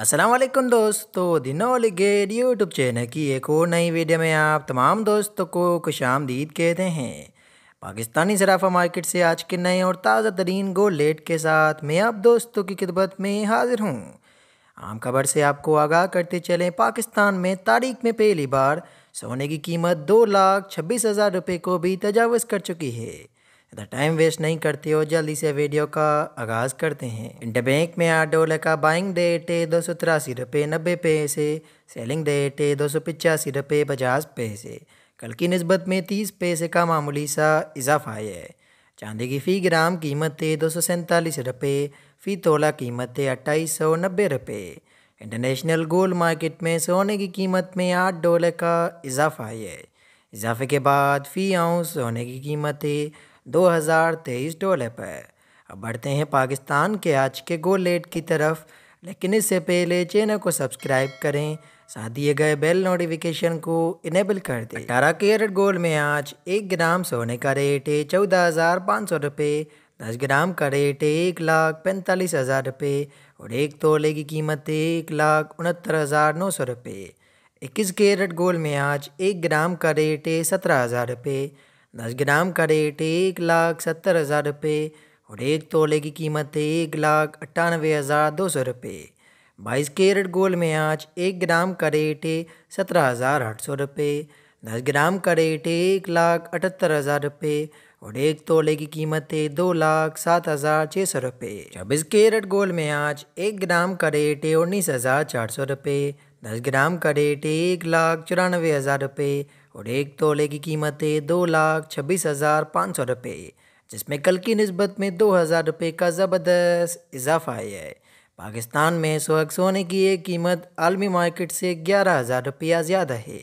असलम दोस्तों दिनों लिगेड YouTube channel की एक और नई वीडियो में आप तमाम दोस्तों को खुश आमदीद कहते हैं पाकिस्तानी सराफा मार्केट से आज के नए और ताज़ा तरीन गो लेट के साथ मैं आप दोस्तों की खिदमत में हाजिर हूँ आम खबर से आपको आगाह करते चलें पाकिस्तान में तारीख में पहली बार सोने की कीमत दो लाख छब्बीस हज़ार रुपये को भी तजावज़ कर चुकी है इधर टाइम वेस्ट नहीं करते हो जल्दी से वीडियो का आगाज करते हैं इंटर बैंक में आठ डॉलर का बाइंग डेट है दो सौ तिरासी रुपये नब्बे पैसे सेलिंग डेट है दो सौ पचासी रुपये पचास पैसे कल की नस्बत में तीस पैसे का मामूली सा इजाफा है चांदी की फ़ी ग्राम कीमत है दो सौ सैंतालीस रुपये फ़ी तोला कीमत है अट्ठाईस सौ नब्बे रुपये इंटरनेशनल गोल्ड मार्केट में सोने की कीमत में आठ डॉलर का इजाफा है इजाफे के बाद फ़ी आउंस सोने की कीमत है 2023 डॉलर पर अब बढ़ते हैं पाकिस्तान के आज के गोल रेट की तरफ लेकिन इससे पहले चैनल को सब्सक्राइब करें साथ दिए गए बेल नोटिफिकेशन को इनेबल कर दें अठारह कैरेट गोल्ड में आज एक ग्राम सोने का रेट है चौदह हज़ार पाँच सौ रुपये दस ग्राम का रेट है एक लाख पैंतालीस हज़ार रुपये और एक तोले की कीमत है एक लाख उनहत्तर हज़ार नौ सौ रुपये इक्कीस कैरेट गोल्ड में आज एक ग्राम का रेट है सत्रह हज़ार रुपये दस ग्राम का रेट एक लाख सत्तर हज़ार रुपये और एक तोले की कीमत है एक लाख अट्ठानवे हज़ार दो सौ रुपये बाईस कैरेट गोल्ड में आज एक ग्राम का रेट है सत्रह हज़ार आठ सौ रुपये दस ग्राम का रेट है एक लाख अठहत्तर हज़ार रुपये और एक तोले की कीमत है दो लाख सात हज़ार छः सौ रुपये छब्बीस कैरेट गोल्ड में आज एक ग्राम का रेट है उन्नीस हज़ार चार सौ रुपये दस ग्राम का रेट है एक लाख चौरानवे हज़ार रुपये और एक तोले की कीमत है दो लाख छब्बीस हज़ार पाँच सौ रुपये जिसमें कल की नस्बत में दो हज़ार रुपये का ज़बरदस्त इजाफा आया है पाकिस्तान में सुहग सोने की एक कीमत आलमी मार्केट से ग्यारह हज़ार रुपया ज़्यादा है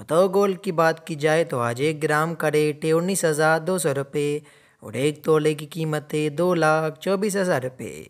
बताओ गोल्ड की बात की जाए तो आज एक ग्राम का रेट है उन्नीस हज़ार दो सौ रुपये और एक तोले की कीमत है दो लाख चौबीस हज़ार रुपये